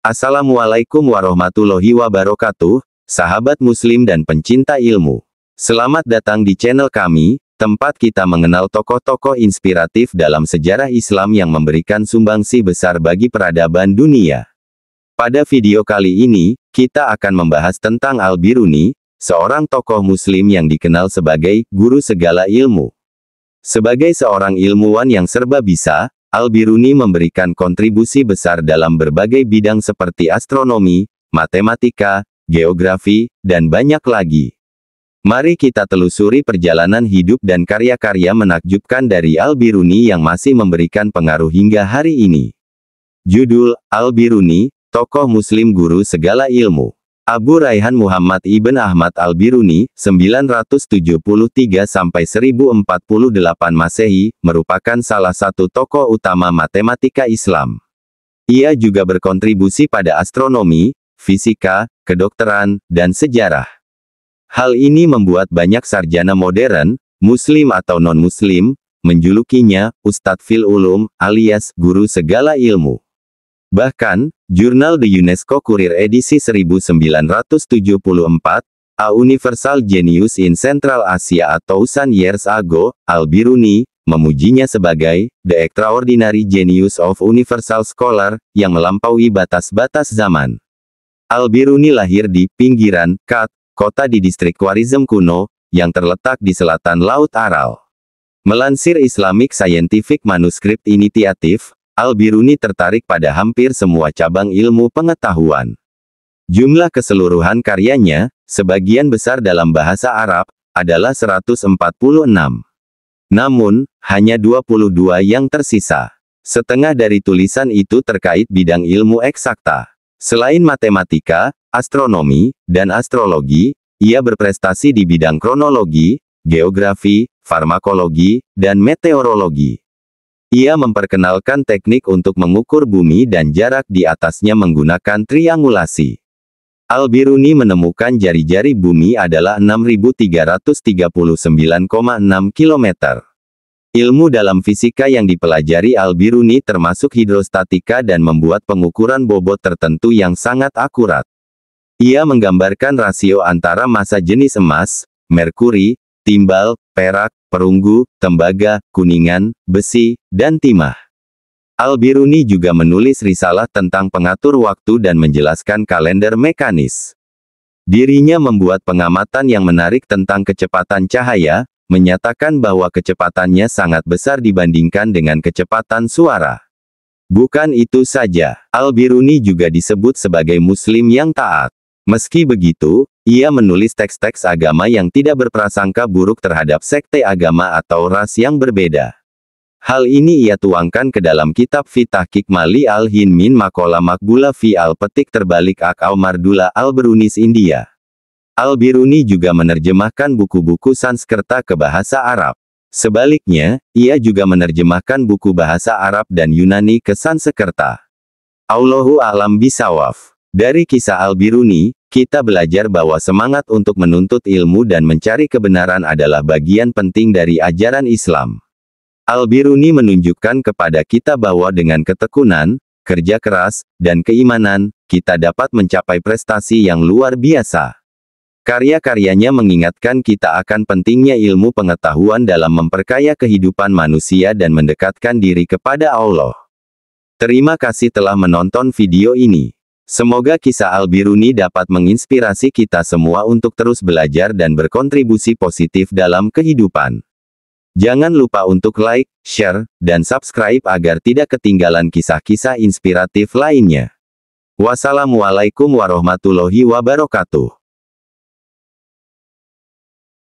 Assalamualaikum warahmatullahi wabarakatuh, sahabat muslim dan pencinta ilmu. Selamat datang di channel kami, tempat kita mengenal tokoh-tokoh inspiratif dalam sejarah Islam yang memberikan sumbangsi besar bagi peradaban dunia. Pada video kali ini, kita akan membahas tentang Al-Biruni, seorang tokoh muslim yang dikenal sebagai guru segala ilmu. Sebagai seorang ilmuwan yang serba bisa, Al-Biruni memberikan kontribusi besar dalam berbagai bidang seperti astronomi, matematika, geografi, dan banyak lagi. Mari kita telusuri perjalanan hidup dan karya-karya menakjubkan dari Al-Biruni yang masih memberikan pengaruh hingga hari ini. Judul, Al-Biruni, Tokoh Muslim Guru Segala Ilmu Abu Raihan Muhammad Ibn Ahmad Al-Biruni, 973-1048 Masehi, merupakan salah satu tokoh utama matematika Islam. Ia juga berkontribusi pada astronomi, fisika, kedokteran, dan sejarah. Hal ini membuat banyak sarjana modern, muslim atau non-muslim, menjulukinya Ustadz Fil Ulum alias guru segala ilmu. Bahkan, jurnal di UNESCO Kurir edisi 1974, A Universal Genius in Central Asia atau San Years Ago, Al-Biruni, memujinya sebagai The Extraordinary Genius of Universal Scholar, yang melampaui batas-batas zaman. Al-Biruni lahir di pinggiran Kat, kota di distrik Kwarizm kuno, yang terletak di selatan Laut Aral. Melansir Islamic Scientific Manuscript Initiative, Al-Biruni tertarik pada hampir semua cabang ilmu pengetahuan. Jumlah keseluruhan karyanya, sebagian besar dalam bahasa Arab, adalah 146. Namun, hanya 22 yang tersisa. Setengah dari tulisan itu terkait bidang ilmu eksakta. Selain matematika, astronomi, dan astrologi, ia berprestasi di bidang kronologi, geografi, farmakologi, dan meteorologi. Ia memperkenalkan teknik untuk mengukur bumi dan jarak di atasnya menggunakan triangulasi. Al-Biruni menemukan jari-jari bumi adalah 6339,6 km. Ilmu dalam fisika yang dipelajari Al-Biruni termasuk hidrostatika dan membuat pengukuran bobot tertentu yang sangat akurat. Ia menggambarkan rasio antara massa jenis emas, merkuri, timbal, perak, perunggu, tembaga, kuningan, besi, dan timah. Al-Biruni juga menulis risalah tentang pengatur waktu dan menjelaskan kalender mekanis. Dirinya membuat pengamatan yang menarik tentang kecepatan cahaya, menyatakan bahwa kecepatannya sangat besar dibandingkan dengan kecepatan suara. Bukan itu saja, Al-Biruni juga disebut sebagai Muslim yang taat. Meski begitu, ia menulis teks-teks agama yang tidak berprasangka buruk terhadap sekte agama atau ras yang berbeda. Hal ini ia tuangkan ke dalam kitab Fitah Kikmali al-Hinmin Makola Makbula fi al-Petik Terbalik Akau Mardula al-Berunis India. Al-Biruni juga menerjemahkan buku-buku Sanskerta ke bahasa Arab. Sebaliknya, ia juga menerjemahkan buku bahasa Arab dan Yunani ke Sanskerta. Allahu alam bisawaf. Dari kisah Al-Biruni, kita belajar bahwa semangat untuk menuntut ilmu dan mencari kebenaran adalah bagian penting dari ajaran Islam. Al-Biruni menunjukkan kepada kita bahwa dengan ketekunan, kerja keras, dan keimanan, kita dapat mencapai prestasi yang luar biasa. Karya-karyanya mengingatkan kita akan pentingnya ilmu pengetahuan dalam memperkaya kehidupan manusia dan mendekatkan diri kepada Allah. Terima kasih telah menonton video ini. Semoga kisah Al Biruni dapat menginspirasi kita semua untuk terus belajar dan berkontribusi positif dalam kehidupan. Jangan lupa untuk like, share, dan subscribe agar tidak ketinggalan kisah-kisah inspiratif lainnya. Wassalamualaikum warahmatullahi wabarakatuh.